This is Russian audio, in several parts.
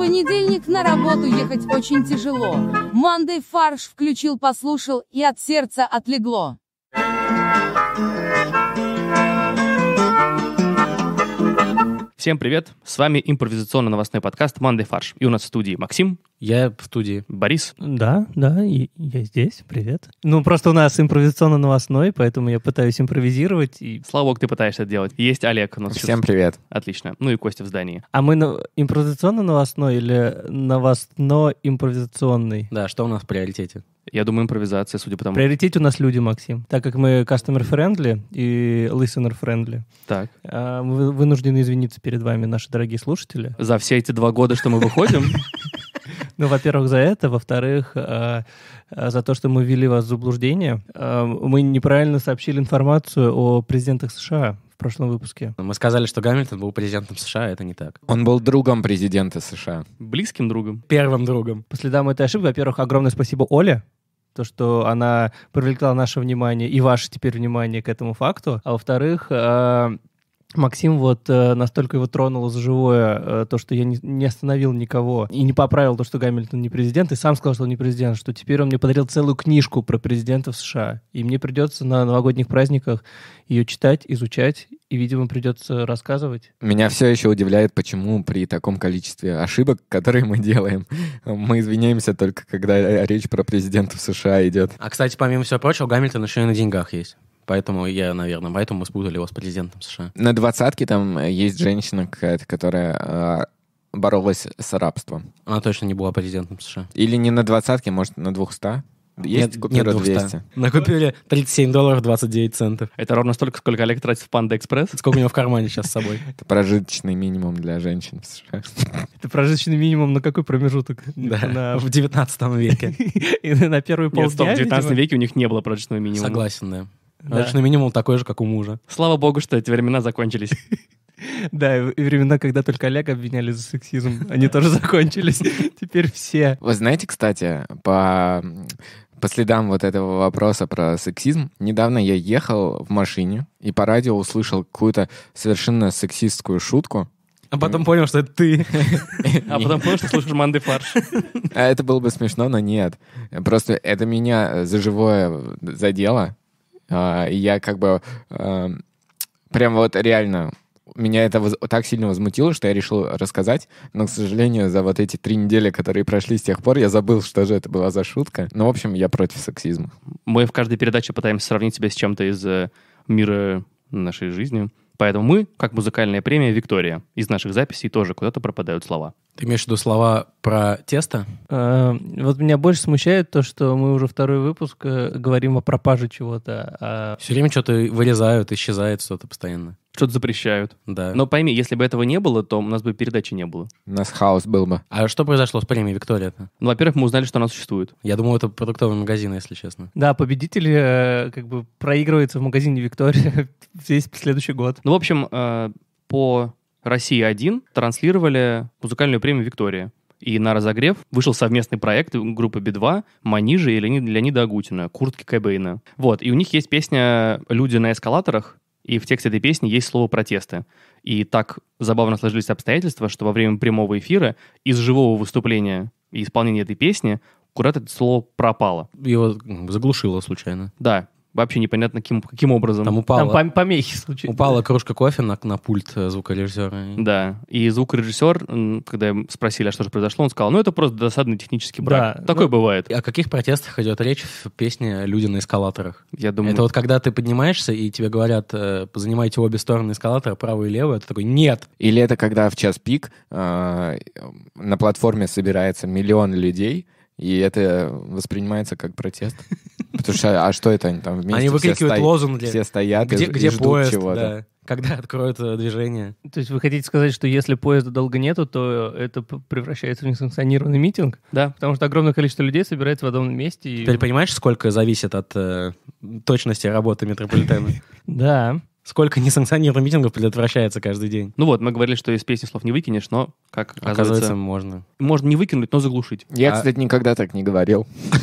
понедельник на работу ехать очень тяжело. Мандай фарш включил, послушал и от сердца отлегло. Всем привет! С вами импровизационно-новостной подкаст «Мандай фарш». И у нас в студии Максим. Я в студии. Борис. Да, да, я здесь. Привет. Ну, просто у нас импровизационно-новостной, поэтому я пытаюсь импровизировать. И... Слава богу, ты пытаешься это делать. Есть Олег. У Всем сейчас... привет. Отлично. Ну и Костя в здании. А мы на... импровизационно-новостной или новостно-импровизационный? Да, что у нас в приоритете? Я думаю, импровизация, судя по тому. Приоритет у нас люди, Максим. Так как мы customer-friendly и listener-friendly, так. А, мы вынуждены извиниться перед вами, наши дорогие слушатели. За все эти два года, что мы выходим? Ну, во-первых, за это. Во-вторых, а, а, за то, что мы ввели вас в заблуждение. Мы неправильно сообщили информацию о президентах США. В прошлом выпуске. Мы сказали, что Гамильтон был президентом США, это не так. Он был другом президента США. Близким другом. Первым другом. По следам этой ошибки, во-первых, огромное спасибо Оле, то, что она привлекла наше внимание и ваше теперь внимание к этому факту, а во-вторых, а, Максим вот э, настолько его тронуло за живое э, то, что я не, не остановил никого и не поправил то, что Гамильтон не президент, и сам сказал, что он не президент, что теперь он мне подарил целую книжку про президентов США, и мне придется на новогодних праздниках ее читать, изучать, и, видимо, придется рассказывать. Меня все еще удивляет, почему при таком количестве ошибок, которые мы делаем, мы извиняемся только, когда речь про президентов США идет. А, кстати, помимо всего прочего, Гамильтон еще и на деньгах есть поэтому я, наверное, поэтому мы спутали его с президентом США. На двадцатке там есть женщина какая-то, которая а, боролась с рабством. Она точно не была президентом США. Или не на двадцатке, может, на двухста? Есть нет, купюра нет 200. На купюре 37 долларов 29 центов. Это ровно столько, сколько Олег тратит в Панда Экспресс. Сколько у него в кармане сейчас с собой? Это прожиточный минимум для женщин США. Это прожиточный минимум на какой промежуток? В 19 веке. и На первый полдня, в 19 веке у них не было прожиточного минимума. Согласен, да. Даже на минимум такой же, как у мужа. Слава богу, что эти времена закончились. Да, и времена, когда только Олег обвиняли за сексизм, они тоже закончились. Теперь все. Вы знаете, кстати, по по следам вот этого вопроса про сексизм, недавно я ехал в машине и по радио услышал какую-то совершенно сексистскую шутку. А потом понял, что это ты. А потом понял, что слушаешь Манды Фарш. А это было бы смешно, но нет. Просто это меня за живое задело. А, я как бы эм, прям вот реально меня это так сильно возмутило, что я решил рассказать. Но, к сожалению, за вот эти три недели, которые прошли с тех пор, я забыл, что же это была за шутка. Но, ну, в общем, я против сексизма. Мы в каждой передаче пытаемся сравнить себя с чем-то из э, мира нашей жизни. Поэтому мы, как музыкальная премия «Виктория», из наших записей тоже куда-то пропадают слова. Ты имеешь в виду слова про тесто? Э, вот меня больше смущает то, что мы уже второй выпуск э, говорим о пропаже чего-то. А... Все время что-то вырезают, исчезает что-то постоянно. Что-то запрещают. Да. Но пойми, если бы этого не было, то у нас бы передачи не было. У нас хаос был бы. А что произошло с премией Виктория-то? Ну, во-первых, мы узнали, что она существует. Я думаю, это продуктовый магазин, если честно. Да, победитель э, как бы проигрывается в магазине Виктория весь следующий год. Ну, в общем, э, по Россия-1 транслировали музыкальную премию «Виктория». И на разогрев вышел совместный проект группы Би-2, Манижи и Леонида, Леонида Агутина, Куртки Кэбейна. Вот, и у них есть песня «Люди на эскалаторах», и в тексте этой песни есть слово «протесты». И так забавно сложились обстоятельства, что во время прямого эфира из живого выступления и исполнения этой песни куда-то это слово пропало. Его заглушило случайно. Да, вообще непонятно каким, каким образом. Там упала... Там помехи случились. Упала кружка кофе на, на пульт э, звукорежиссера. Да, и звукорежиссер, когда спросили, а что же произошло, он сказал, ну это просто досадный технический брак. Да, Такое ну, бывает. О каких протестах идет речь в песне «Люди на эскалаторах»? Я думаю... Это вот когда ты поднимаешься, и тебе говорят, э, занимайте обе стороны эскалатора, правую и левую, это а такой «нет». Или это когда в час пик э, на платформе собирается миллион людей, и это воспринимается как протест. Потому что, а что это они там вместе? Они выкрикивают лозунг лозунги. Все стоят где, и, где и ждут поезд, чего-то. Да. Когда откроют э, движение. То есть вы хотите сказать, что если поезда долго нету, то это превращается в несанкционированный митинг? Да. Потому что огромное количество людей собирается в одном месте. И... Ты понимаешь, сколько зависит от э, точности работы метрополитена? Да сколько несанкционированных митингов предотвращается каждый день. Ну вот, мы говорили, что из песни слов не выкинешь, но, как оказывается... оказывается можно. Можно не выкинуть, но заглушить. Я, а... кстати, никогда так не говорил.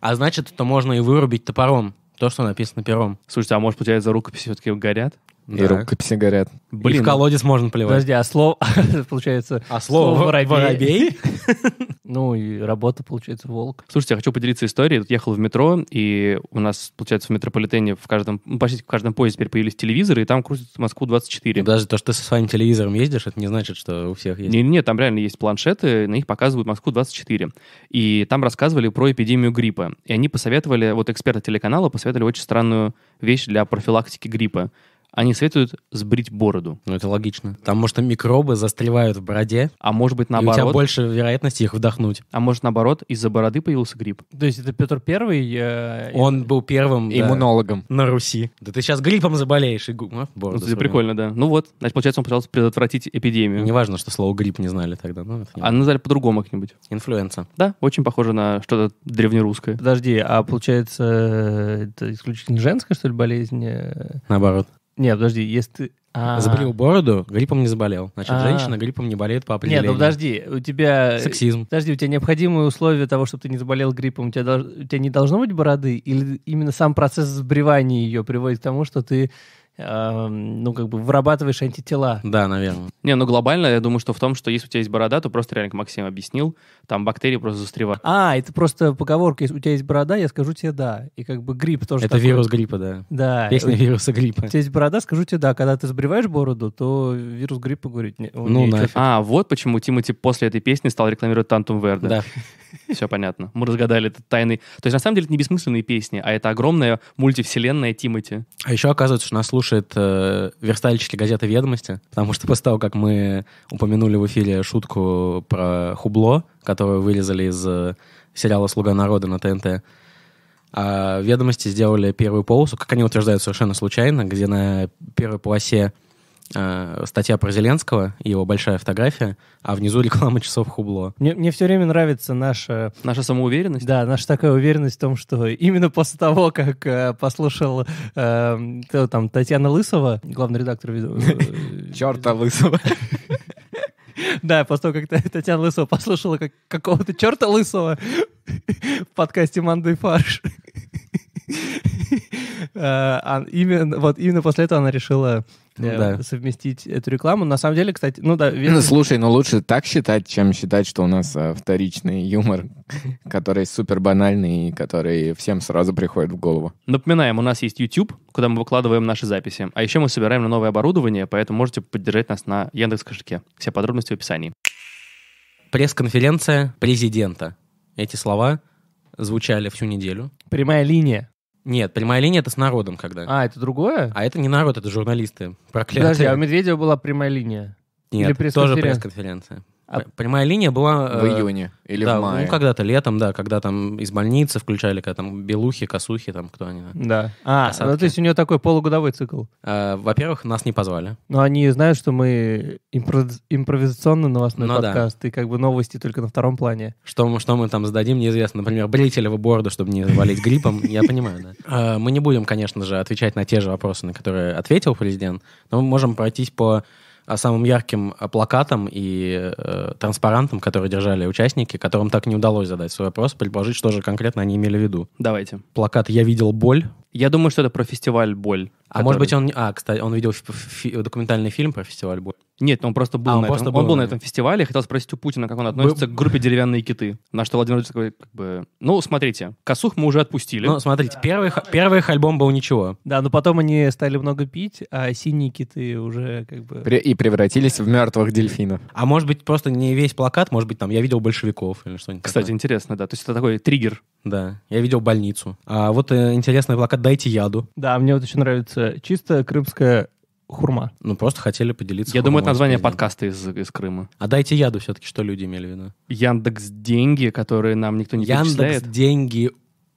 А значит, это можно и вырубить топором. То, что написано пером. Слушайте, а может, получается, рукописи все-таки горят? и да. рукописи горят. Блин, и в колодец можно плевать. Подожди, а слово, получается, а слово, слово воробей? воробей? ну, и работа, получается, волк. Слушайте, я хочу поделиться историей. Тут ехал в метро, и у нас, получается, в метрополитене в каждом, ну, почти в каждом поезде теперь появились телевизоры, и там крутят Москву-24. Даже то, что ты со своим телевизором ездишь, это не значит, что у всех есть. Нет, нет, там реально есть планшеты, на них показывают Москву-24. И там рассказывали про эпидемию гриппа. И они посоветовали, вот эксперты телеканала посоветовали очень странную вещь для профилактики гриппа они советуют сбрить бороду. Ну, это логично. Там, может, микробы застревают в бороде. А может быть, наоборот. И у тебя больше вероятности их вдохнуть. А может, наоборот, из-за бороды появился грипп. То есть это Петр Первый? Э, Он был первым да, иммунологом на Руси. Да ты сейчас гриппом заболеешь и гу... а, бороду. Ну, прикольно, да. Ну вот, значит, получается, он пытался предотвратить эпидемию. Неважно, что слово грипп не знали тогда. Ну, не... А назвали по-другому как-нибудь. Инфлюенса. Да, очень похоже на что-то древнерусское. Подожди, а получается, э, это исключительно женская, что ли, болезнь? Э? Наоборот. Нет, подожди, если ты... а Заболел бороду, гриппом не заболел. Значит, а женщина гриппом не болеет по определению. Нет, ну подожди, у тебя... Сексизм. Подожди, у тебя необходимые условия того, чтобы ты не заболел гриппом, у тебя, долж... у тебя не должно быть бороды? Или именно сам процесс сбривания ее приводит к тому, что ты Эм, ну, как бы вырабатываешь антитела. Да, наверное. Не, ну, глобально, я думаю, что в том, что если у тебя есть борода, то просто реально, как Максим объяснил, там бактерии просто застревают. А, это просто поговорка, если у тебя есть борода, я скажу тебе да. И как бы грипп тоже Это такой. вирус гриппа, да. Да. Песня вируса гриппа. Если у тебя есть борода, скажу тебе да. Когда ты сбриваешь бороду, то вирус гриппа говорит... Не, ну, нафиг. А, вот почему Тимати после этой песни стал рекламировать Тантум Верде. Да. Все понятно. Мы разгадали этот тайный... То есть, на самом деле, это не бессмысленные песни, а это огромная мультивселенная Тимати. А еще оказывается, что нас слушают слушает э, верстальщики газеты «Ведомости», потому что после того, как мы упомянули в эфире шутку про Хубло, которую вырезали из э, сериала «Слуга народа» на ТНТ, а «Ведомости» сделали первую полосу, как они утверждают совершенно случайно, где на первой полосе Э, статья про Зеленского, его большая фотография, а внизу реклама часов Хубло. Мне, мне все время нравится наша... Наша самоуверенность? Да, наша такая уверенность в том, что именно после того, как э, послушал э, кто там, Татьяна Лысова, главный редактор... Э, черта Лысова. Да, после того, как Татьяна Лысова послушала как какого-то черта Лысова в подкасте «Мандай фарш», Э, а именно, вот именно после этого она решила ну, э, да. совместить эту рекламу. На самом деле, кстати, ну да... Весь... Ну, слушай, ну лучше так считать, чем считать, что у нас э, вторичный юмор, который супер банальный и который всем сразу приходит в голову. Напоминаем, у нас есть YouTube, куда мы выкладываем наши записи. А еще мы собираем на новое оборудование, поэтому можете поддержать нас на Яндекс кошельке. Все подробности в описании. Пресс-конференция президента. Эти слова звучали всю неделю. Прямая линия. Нет, прямая линия это с народом когда. А, это другое? А это не народ, это журналисты. Проклятые. Подожди, а у Медведева была прямая линия? Нет, Или пресс тоже пресс-конференция. А прямая линия была... В э, июне или да, в ну, мае. Ну, когда-то летом, да, когда там из больницы включали, когда там белухи, косухи, там кто они. Да. А, ну, то есть у нее такой полугодовой цикл. А, во-первых, нас не позвали. Но ну, они знают, что мы импров... импровизационный новостной ну, подкаст, да. и как бы новости только на втором плане. Что, что мы там зададим неизвестно. Например, брителево бороду, чтобы не валить гриппом, я понимаю, да. Э, мы не будем, конечно же, отвечать на те же вопросы, на которые ответил президент, но мы можем пройтись по о а самым ярким а, плакатом и э, транспарантом, который держали участники, которым так не удалось задать свой вопрос, предположить, что же конкретно они имели в виду. Давайте. Плакат «Я видел боль», я думаю, что это про фестиваль «Боль». А который... может быть он... А, кстати, он видел фи- документальный фильм про фестиваль «Боль». Нет, он просто был, а, он на, просто этом, был, он был на этом фестивале. Я хотел спросить у Путина, как он относится Бы... к группе «Деревянные киты». На что Владимир Владимирович такой, как бы... Ну, смотрите, косух мы уже отпустили. Ну, смотрите, да. первый, первый их альбом был ничего. Да, но потом они стали много пить, а синие киты уже как бы... При... И превратились в мертвых дельфинов. А может быть, просто не весь плакат, может быть, там «Я видел большевиков» или что-нибудь Кстати, такое. интересно, да. То есть это такой триггер. Да, «Я видел больницу». А вот э, интересный плакат дайте яду. Да, мне вот еще нравится чисто крымская хурма. Ну, просто хотели поделиться. Я думаю, это название подкаста из, из Крыма. А дайте яду все-таки, что люди имели в виду? Яндекс деньги, которые нам никто не Яндекс перечисляет. деньги.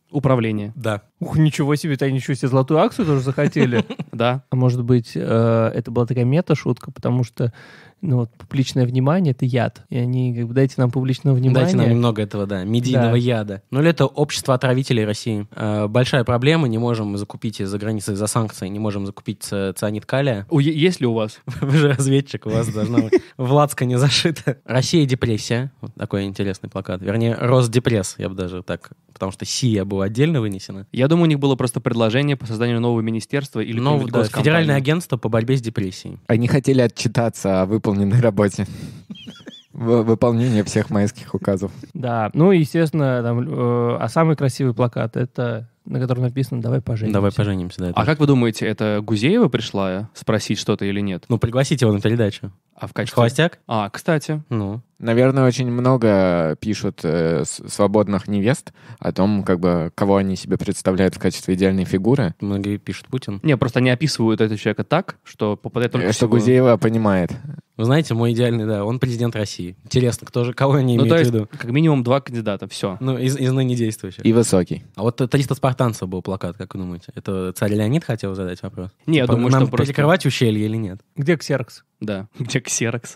Управление. Да. Ух, ничего себе, ты ничего себе, золотую акцию тоже захотели. Да. А может быть, э, это была такая мета-шутка, потому что ну, вот, публичное внимание — это яд. И они как бы дайте нам публичного внимания. Дайте нам немного этого, да, медийного да. яда. Ну, или это общество отравителей России. Э, большая проблема, не можем закупить из-за границы, из-за санкций, не можем закупить цианид калия. У, есть ли у вас? Вы же разведчик, у вас должна быть Владска не зашита. Россия — депрессия. Вот такой интересный плакат. Вернее, Росдепресс, я бы даже так... Потому что Сия была отдельно вынесена. Я думаю, у них было просто предложение по созданию нового министерства или Нового, да, Федеральное агентство по борьбе с депрессией. Они хотели отчитаться о выполненной работе. Выполнение всех майских указов. Да, ну и, естественно, там, э, а самый красивый плакат — это на котором написано «Давай поженимся». «Давай поженимся», да. А как вы думаете, это Гузеева пришла спросить что-то или нет? Ну, пригласите его на передачу. А в качестве... Холостяк? А, кстати. Ну. Наверное, очень много э, пишут э, свободных невест о том, как бы, кого они себе представляют в качестве идеальной фигуры. Многие пишут Путин. Не, просто они описывают этого человека так, что попадает только... Э, что всего... Гузеева понимает. Вы знаете, мой идеальный, да, он президент России. Интересно, кто же, кого они ну, имеют то есть, в виду? как минимум два кандидата, все. Ну, из, из ныне действующих. И высокий. А вот 300 спартанцев был плакат, как вы думаете? Это царь Леонид хотел задать вопрос? Не, я типа, думаю, Нам что просто... перекрывать ущелье или нет? Где Ксеркс? Да. Где ксерокс?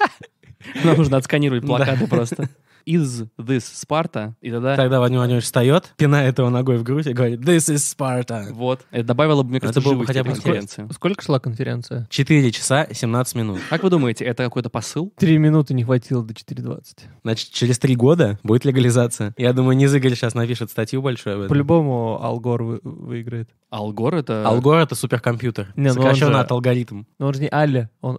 Нам нужно отсканировать плакаты просто is this Sparta, и тогда... Тогда Ваня Ваневич встает, пинает его ногой в грудь и говорит this is Sparta. Вот. Это добавило бы, мне кажется, было бы хотя бы конференции. Сколько шла конференция? 4 часа 17 минут. Как вы думаете, это какой-то посыл? 3 минуты не хватило до 4.20. Значит, через 3 года будет легализация. Я думаю, не Игорь сейчас напишет статью большую об этом. По-любому Алгор вы выиграет. Алгор это... Алгор это суперкомпьютер. Не, ну сокращенно же... от алгоритм. Но ну, он же не Аля, он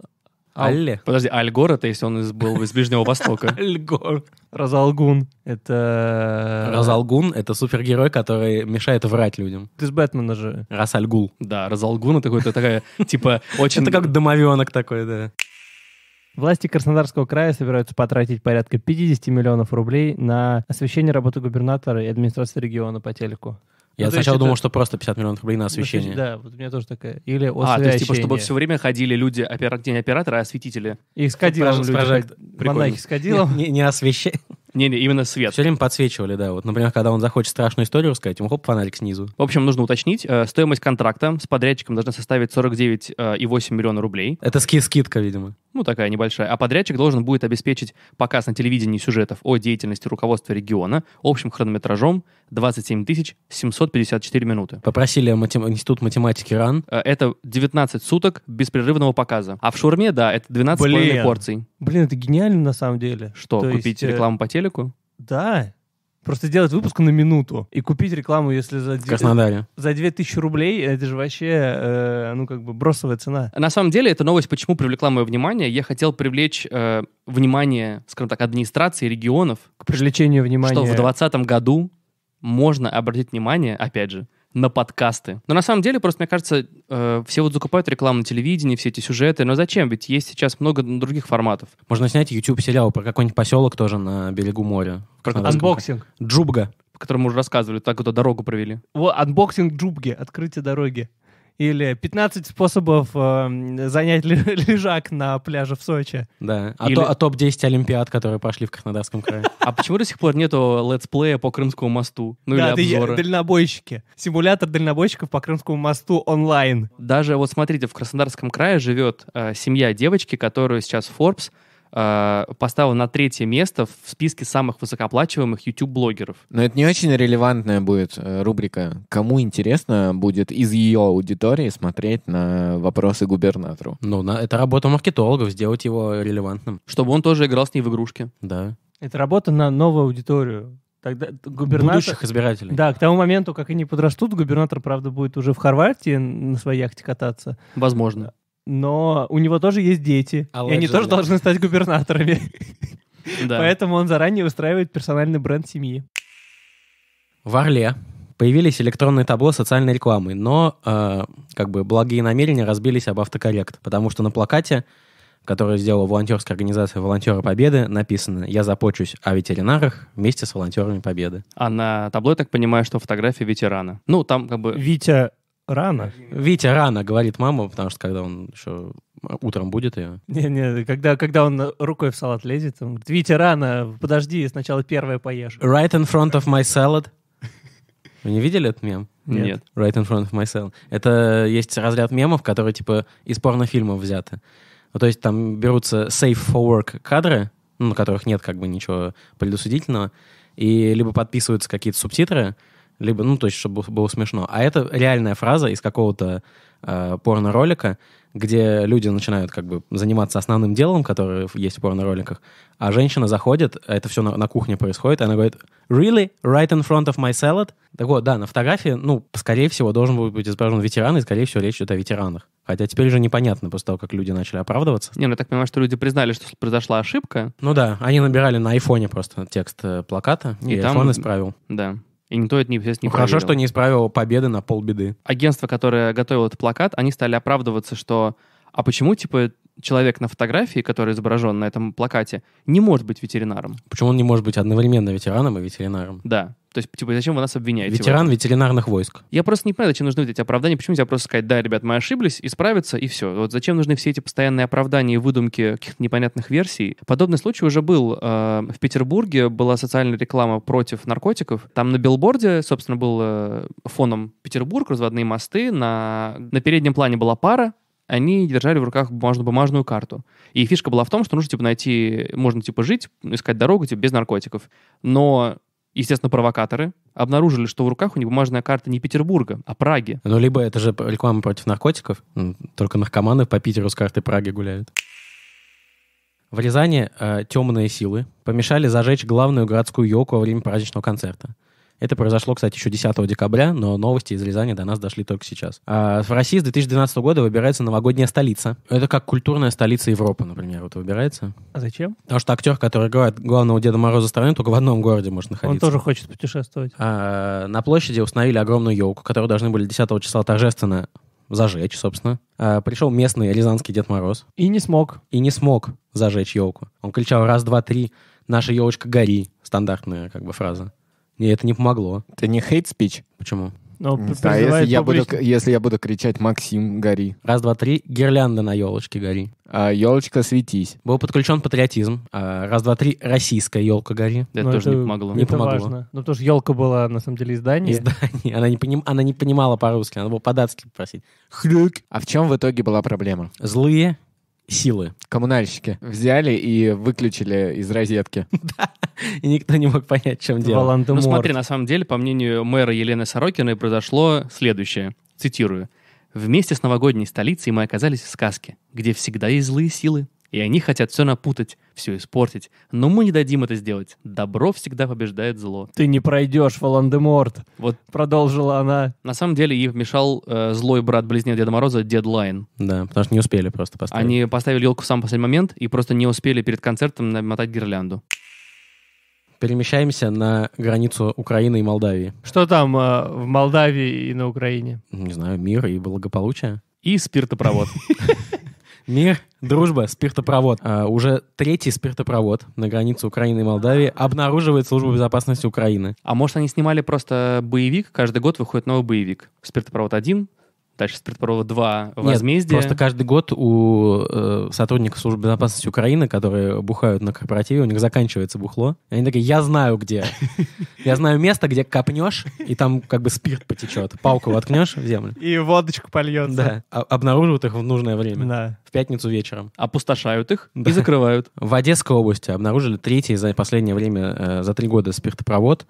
Алле. Подожди, Альгор это если он из, был из Ближнего Востока. Альгор. Разалгун. Это... Э, Разалгун — это супергерой, который мешает врать людям. Ты с Бэтмена же. Расальгул. Да, Разалгун — это какой-то такая, типа, очень... Это как домовенок такой, да. Власти Краснодарского края собираются потратить порядка 50 миллионов рублей на освещение работы губернатора и администрации региона по телеку. Я ну, сначала думал, это... что просто 50 миллионов рублей на ну, освещение. да, вот у меня тоже такая. Или А, то есть, типа, чтобы все время ходили люди, опер... не операторы, а осветители. Их с кадилом люди. Монахи с кадилом. Не, не, не освещение. Не, не, именно свет. Все время подсвечивали, да. Вот, например, когда он захочет страшную историю рассказать, ему хоп, фонарик снизу. В общем, нужно уточнить, э, стоимость контракта с подрядчиком должна составить 49,8 э, миллиона рублей. Это ски скидка, видимо. Ну, такая небольшая. А подрядчик должен будет обеспечить показ на телевидении сюжетов о деятельности руководства региона общим хронометражом 27 754 минуты. Попросили матем... институт математики РАН. Э, это 19 суток беспрерывного показа. А в шурме, да, это 12 12,5 порций. Блин, это гениально на самом деле. Что, То купить есть, э, рекламу по телеку? Да. Просто сделать выпуск на минуту и купить рекламу, если за... В Краснодаре. За 2000 рублей, это же вообще, э, ну, как бы бросовая цена. На самом деле, эта новость почему привлекла мое внимание? Я хотел привлечь э, внимание, скажем так, администрации регионов. К привлечению внимания. Что в 2020 году можно обратить внимание, опять же, на подкасты. Но на самом деле, просто, мне кажется, э, все вот закупают рекламу на телевидении, все эти сюжеты, но зачем? Ведь есть сейчас много других форматов. Можно снять YouTube-сериал про какой-нибудь поселок тоже на берегу моря. Про анбоксинг. Джубга. О котором мы уже рассказывали, так вот а дорогу провели. Вот, анбоксинг Джубги, открытие дороги. Или 15 способов э, занять лежак на пляже в Сочи. Да. А, Или... то, а топ-10 Олимпиад, которые пошли в Краснодарском крае. А почему до сих пор нету летсплея по Крымскому мосту? Ну да, или обзора? дальнобойщики. Симулятор дальнобойщиков по Крымскому мосту онлайн. Даже вот смотрите, в Краснодарском крае живет э, семья девочки, которую сейчас Forbes а, поставил на третье место в списке самых высокооплачиваемых YouTube-блогеров. Но это не очень релевантная будет э, рубрика. Кому интересно будет из ее аудитории смотреть на вопросы губернатору? Ну, на, это работа маркетологов, сделать его релевантным. Чтобы он тоже играл с ней в игрушки. Да. Это работа на новую аудиторию. Тогда губернатор... Будущих избирателей. Да, к тому моменту, как они подрастут, губернатор, правда, будет уже в Хорватии на своей яхте кататься. Возможно но у него тоже есть дети, Allegedly. и они тоже должны стать губернаторами. Да. Поэтому он заранее устраивает персональный бренд семьи. В Орле появились электронные табло социальной рекламы, но э, как бы благие намерения разбились об автокоррект, потому что на плакате, который сделала волонтерская организация «Волонтеры Победы», написано «Я започусь о ветеринарах вместе с волонтерами Победы». А на табло, я так понимаю, что фотография ветерана. Ну, там как бы... Витя Рано. Витя рано, говорит мама, потому что когда он еще утром будет ее. Не-не, когда, когда он рукой в салат лезет, он говорит, Витя рано, подожди, сначала первое поешь. Right in front of my salad. Вы не видели этот мем? Нет. Right in front of my salad. Это есть разряд мемов, которые типа из порнофильмов взяты. Ну, то есть там берутся safe for work кадры, ну, на которых нет как бы ничего предусудительного, и либо подписываются какие-то субтитры, либо, ну, то есть, чтобы было смешно. А это реальная фраза из какого-то э, порно-ролика, где люди начинают как бы заниматься основным делом, которое есть в порно-роликах, а женщина заходит, а это все на, на кухне происходит, и она говорит «Really? Right in front of my salad?» Так вот, да, на фотографии, ну, скорее всего, должен был быть изображен ветеран, и, скорее всего, речь идет о ветеранах. Хотя теперь уже непонятно, после того, как люди начали оправдываться. Не, ну я так понимаю, что люди признали, что произошла ошибка. Ну да, они набирали на айфоне просто текст э, плаката, и, и там... айфон исправил. Да. И никто это, естественно, не ну, Хорошо, что не исправил победы на полбеды. Агентство, которое готовило этот плакат, они стали оправдываться, что а почему, типа, человек на фотографии, который изображен на этом плакате, не может быть ветеринаром. Почему он не может быть одновременно ветераном и ветеринаром? Да. То есть, типа, зачем вы нас обвиняете? Ветеран ветеринарных войск. Я просто не понимаю, зачем нужны эти оправдания. Почему нельзя просто сказать, да, ребят, мы ошиблись, исправиться, и все. Вот зачем нужны все эти постоянные оправдания и выдумки каких-то непонятных версий? Подобный случай уже был. Э, в Петербурге была социальная реклама против наркотиков. Там на билборде, собственно, был э, фоном Петербург, разводные мосты. На, на переднем плане была пара, они держали в руках бумажную, карту. И фишка была в том, что нужно, типа, найти, можно, типа, жить, искать дорогу, типа, без наркотиков. Но естественно, провокаторы, обнаружили, что в руках у них бумажная карта не Петербурга, а Праги. Ну, либо это же реклама против наркотиков, только наркоманы по Питеру с картой Праги гуляют. В Рязани э, темные силы помешали зажечь главную городскую елку во время праздничного концерта. Это произошло, кстати, еще 10 декабря, но новости из Рязани до нас дошли только сейчас. А в России с 2012 года выбирается новогодняя столица. Это как культурная столица Европы, например, вот выбирается. А зачем? Потому что актер, который играет главного Деда Мороза страны, только в одном городе может находиться. Он тоже хочет путешествовать. А, на площади установили огромную елку, которую должны были 10 числа торжественно зажечь, собственно. А, пришел местный рязанский Дед Мороз. И не смог. И не смог зажечь елку. Он кричал раз, два, три, наша елочка гори. Стандартная как бы фраза. И это не помогло. Это не хейт-спич? Почему? Ну, не если, я буду, если я буду кричать «Максим, гори». Раз, два, три. Гирлянда на елочке гори. А, елочка, светись. Был подключен патриотизм. А, раз, два, три. Российская елка гори. Ну, это Но тоже это, не помогло. Не это помогло. Важно. Ну, потому что елка была, на самом деле, издание. Издание. Она не, поним, она не понимала по-русски. Она была по-датски просить. Хрюк. А в чем в итоге была проблема? Злые силы. Коммунальщики взяли и выключили из розетки. И никто не мог понять, чем дело. Ну смотри, на самом деле, по мнению мэра Елены Сорокиной, произошло следующее. Цитирую. Вместе с новогодней столицей мы оказались в сказке, где всегда есть злые силы, и они хотят все напутать, все испортить. Но мы не дадим это сделать. Добро всегда побеждает зло. Ты не пройдешь, Волан-де-Морт. Вот продолжила она. На самом деле ей вмешал э, злой брат-близнец Деда Мороза дедлайн. Да, потому что не успели просто поставить. Они поставили елку в самый последний момент и просто не успели перед концертом намотать гирлянду перемещаемся на границу Украины и Молдавии. Что там э, в Молдавии и на Украине? Не знаю, мир и благополучие. И спиртопровод. Мир, дружба, спиртопровод. А, уже третий спиртопровод на границе Украины и Молдавии обнаруживает служба безопасности Украины. А может, они снимали просто боевик? Каждый год выходит новый боевик. Спиртопровод 1, дальше предпровод 2 возмездие. Нет, просто каждый год у э, сотрудников службы безопасности Украины, которые бухают на корпоративе, у них заканчивается бухло. И они такие, я знаю где. Я знаю место, где копнешь, и там как бы спирт потечет. Палку воткнешь в землю. И водочку польется. Да. А, обнаруживают их в нужное время. Да. В пятницу вечером. Опустошают их да. и закрывают. В Одесской области обнаружили третий за последнее время, э, за три года спиртопровод.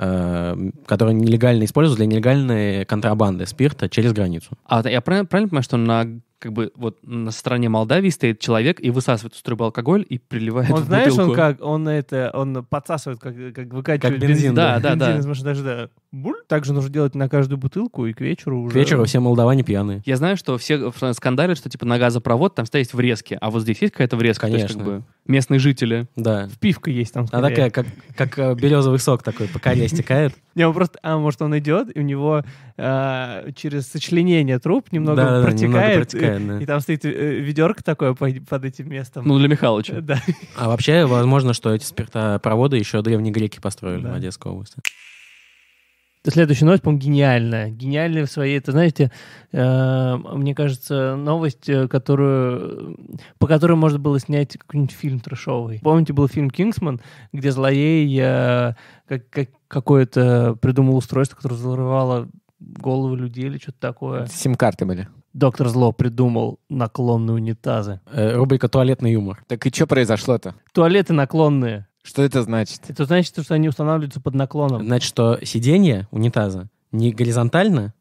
Эм, которые нелегально используют для нелегальной контрабанды спирта через границу. А я правильно, правильно понимаю, что на как бы вот на стороне Молдавии стоит человек и высасывает из трубы алкоголь и приливает он, в знаешь, бутылку. Он знаешь, он как, он это, он подсасывает, как, как выкачивает как бензин, бензин, да, да, бензин да. из машины, даже, да. Буль. Также нужно делать на каждую бутылку, и к вечеру уже... К вечеру все молдаване пьяные. Я знаю, что все скандалят, что типа на газопровод там стоит врезки, а вот здесь есть какая-то врезка? Конечно. есть, как бы, местные жители. Да. В пивка есть там. Скорее. Она такая, как, как э, березовый сок такой, пока не стекает. Не, просто, а может он идет, и у него э, через сочленение труб немного протекает, и там стоит э, ведерко такое под этим местом. Ну, для Михалыча. Да. А вообще, возможно, что эти спиртопроводы еще древние греки построили в Одесской области. Следующая новость, по-моему, гениальная. Гениальная в своей, это, знаете, э, мне кажется, новость, э, которую, по которой можно было снять какой-нибудь фильм трешовый. Помните, был фильм «Кингсман», где злодей э, как, как, какое-то придумал устройство, которое взрывало головы людей или что-то такое. Сим-карты были. Доктор Зло придумал наклонные унитазы. Э, рубрика «Туалетный юмор». Так и что произошло-то? Туалеты наклонные. Что это значит? Это значит, что они устанавливаются под наклоном. Значит, что сиденье унитаза не горизонтально,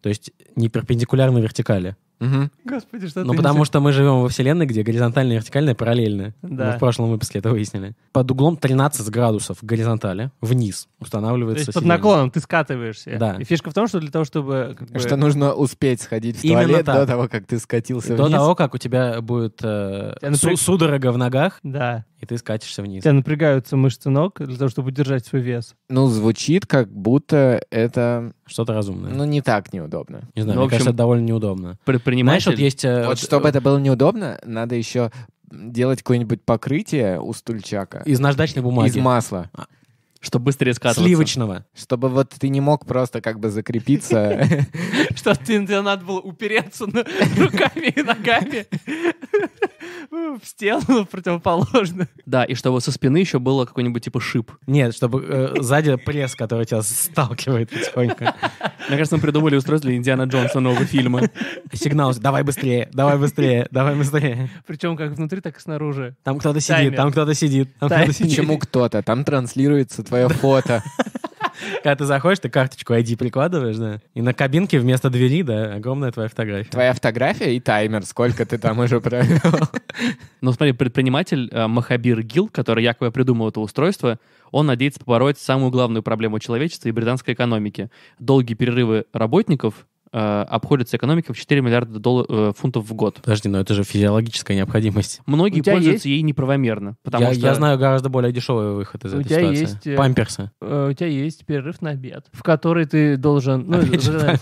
то есть не перпендикулярно вертикали, Угу. Господи, что Ну, потому что мы живем во вселенной, где горизонтальная и вертикальная параллельны. Да. Мы в прошлом выпуске это выяснили. Под углом 13 градусов горизонтали вниз устанавливается То есть под сиденье. наклоном ты скатываешься. Да. И фишка в том, что для того, чтобы... Как бы... Что нужно успеть сходить в Именно туалет так. до того, как ты скатился до вниз. До того, как у тебя будет э, тебя напряг... судорога в ногах. Да. И ты скатишься вниз. У тебя напрягаются мышцы ног для того, чтобы удержать свой вес. Ну, звучит как будто это... Что-то разумное. Ну, не так неудобно. Не знаю, ну, мне общем, кажется, это довольно неудобно. При предприниматель... Знаешь, вот есть... Э, вот чтобы э, это было неудобно, надо еще делать какое-нибудь покрытие у стульчака. Из наждачной бумаги. Из масла. А, чтобы быстрее скатываться. Сливочного. Чтобы вот ты не мог просто как бы закрепиться. Что тебе надо было упереться руками и ногами. Типа, в стену противоположную. Да, и чтобы со спины еще было какой-нибудь типа шип. Нет, чтобы э, сзади пресс, который тебя сталкивает потихоньку. Мне кажется, мы придумали устройство для Индиана Джонса нового фильма. Сигнал, давай быстрее, давай быстрее, давай быстрее. Причем как внутри, так и снаружи. Там кто-то сидит, там кто-то сидит. Там Почему кто-то? Там транслируется твое фото. Когда ты заходишь, ты карточку ID прикладываешь, да, и на кабинке вместо двери, да, огромная твоя фотография. Твоя фотография и таймер, сколько ты там уже провел. Ну, смотри, предприниматель э, Махабир Гил, который якобы придумал это устройство, он надеется побороть самую главную проблему человечества и британской экономики — долгие перерывы работников Э, обходится экономика в 4 миллиарда доллар, э, фунтов в год. Подожди, но это же физиологическая необходимость. Многие пользуются есть... ей неправомерно. Потому я, что... я знаю гораздо более дешевый выход из у этой тебя ситуации. Есть, э, памперсы. У тебя есть перерыв на обед, в который ты должен... Ну, же,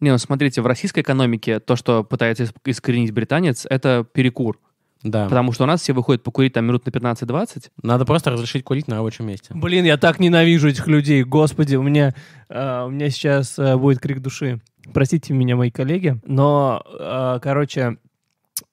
Не, ну смотрите, в российской экономике то, что пытается искоренить британец, это перекур. Да. Потому что у нас все выходят покурить там минут на 15-20. Надо просто разрешить курить на рабочем месте. Блин, я так ненавижу этих людей. Господи, у меня, э, у меня сейчас э, будет крик души. Простите меня, мои коллеги. Но, э, короче,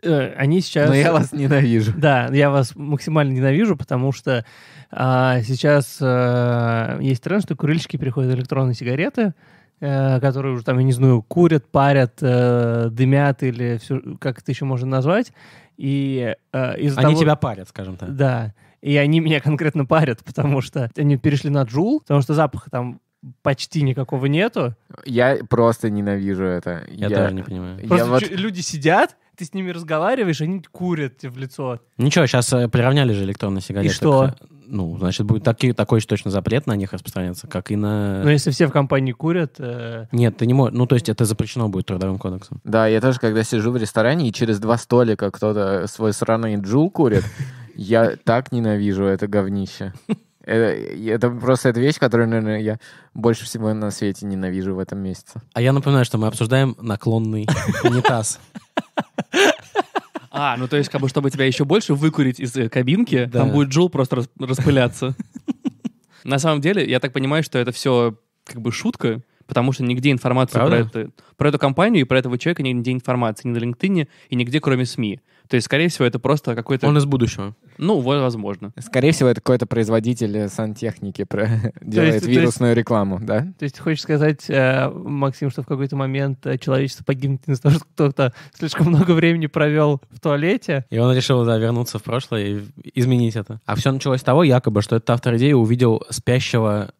э, они сейчас... Но я вас ненавижу. Да, я вас максимально ненавижу, потому что э, сейчас э, есть тренд, что курильщики приходят электронные сигареты э, которые уже там, я не знаю, курят, парят, э, дымят или все, как это еще можно назвать. И э, из Они того... тебя парят, скажем так. Да. И они меня конкретно парят, потому что они перешли на джул, потому что запаха там почти никакого нету. Я просто ненавижу это. Я, я... тоже не понимаю. Просто я вот... люди сидят, ты с ними разговариваешь, они курят тебе в лицо. Ничего, сейчас э, приравняли же электронные сигареты. И что? К ну, значит, будет таки, такой же точно запрет на них распространяться, как и на... Но если все в компании курят... Э... Нет, ты не можешь... Ну, то есть это запрещено будет трудовым кодексом. Да, я тоже, когда сижу в ресторане, и через два столика кто-то свой сраный джул курит, я так ненавижу это говнище. Э, это просто эта вещь, которую, наверное, я больше всего на свете ненавижу в этом месяце. А я напоминаю, что мы обсуждаем наклонный унитаз. А, ну то есть, как бы, чтобы тебя еще больше выкурить из э, кабинки, да. там будет джул просто рас- распыляться. На самом деле, я так понимаю, что это все как бы шутка, потому что нигде информации про, это, про эту компанию и про этого человека нигде информации, ни на LinkedIn, и нигде, кроме СМИ. То есть, скорее всего, это просто какой-то... Он из будущего. Ну, возможно. Скорее всего, это какой-то производитель э, сантехники про... делает есть, вирусную есть, рекламу, да? То есть, ты хочешь сказать, э, Максим, что в какой-то момент э, человечество погибнет из-за того, что кто-то слишком много времени провел в туалете? И он решил, да, вернуться в прошлое и изменить это. А все началось с того, якобы, что этот автор идеи увидел спящего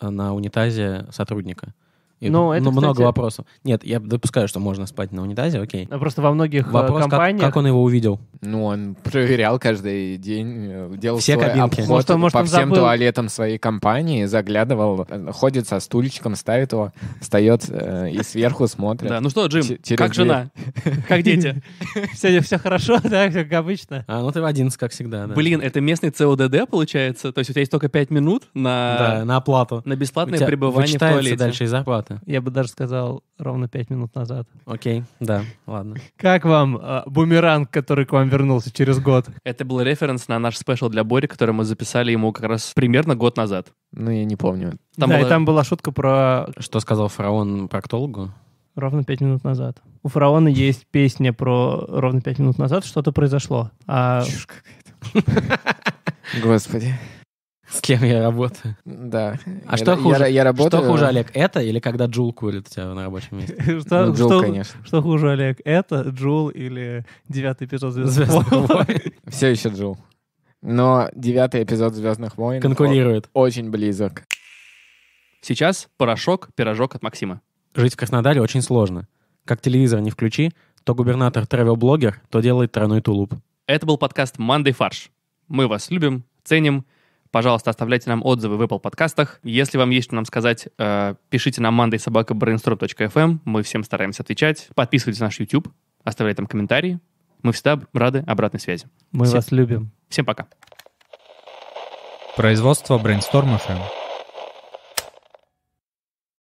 э, на унитазе сотрудника. Но ну, это, ну кстати... много вопросов. Нет, я допускаю, что можно спать на унитазе, окей. А просто во многих э, Вопрос, компаниях... Как, как он его увидел? Ну, он проверял каждый день, э, делал Все свой кабинки. обход может, он, может, по всем забыл. туалетам своей компании, заглядывал, э, ходит со стульчиком, ставит его, встает э, и сверху смотрит. Да, ну что, Джим, как жена? Как дети? Все хорошо, да, как обычно? А, ну ты в один, как всегда, да. Блин, это местный CODD получается? То есть у тебя есть только 5 минут на... на оплату. На бесплатное пребывание в туалете. дальше и зарплата. Понятно. Я бы даже сказал ровно пять минут назад. Окей, да, ладно. Как вам э, бумеранг, который к вам вернулся через год? Это был референс на наш спешл для Бори, который мы записали ему как раз примерно год назад. Ну, я не помню. Там да, была- и там была шутка про Что сказал фараон проктологу? ровно пять минут назад. У фараона есть песня про ровно пять минут назад что-то произошло. А Господи. С кем я работаю? Да. А я, что хуже? Я, я работаю... Что хуже, Олег, это или когда Джул курит у тебя на рабочем месте? что, ну, Джул, что, конечно. Что хуже, Олег, это Джул или девятый эпизод «Звездных войн»? Все еще Джул. Но девятый эпизод «Звездных войн» конкурирует. Очень близок. Сейчас порошок, пирожок от Максима. Жить в Краснодаре очень сложно. Как телевизор не включи, то губернатор тревел-блогер, то делает тройной тулуп. Это был подкаст «Мандай фарш». Мы вас любим, ценим, Пожалуйста, оставляйте нам отзывы в Apple подкастах. Если вам есть что нам сказать, э, пишите нам mandaysobakabrainstorm.fm. Эм. Мы всем стараемся отвечать. Подписывайтесь на наш YouTube, оставляйте там комментарии. Мы всегда рады обратной связи. Мы всем. вас любим. Всем пока. Производство Brainstorm FM.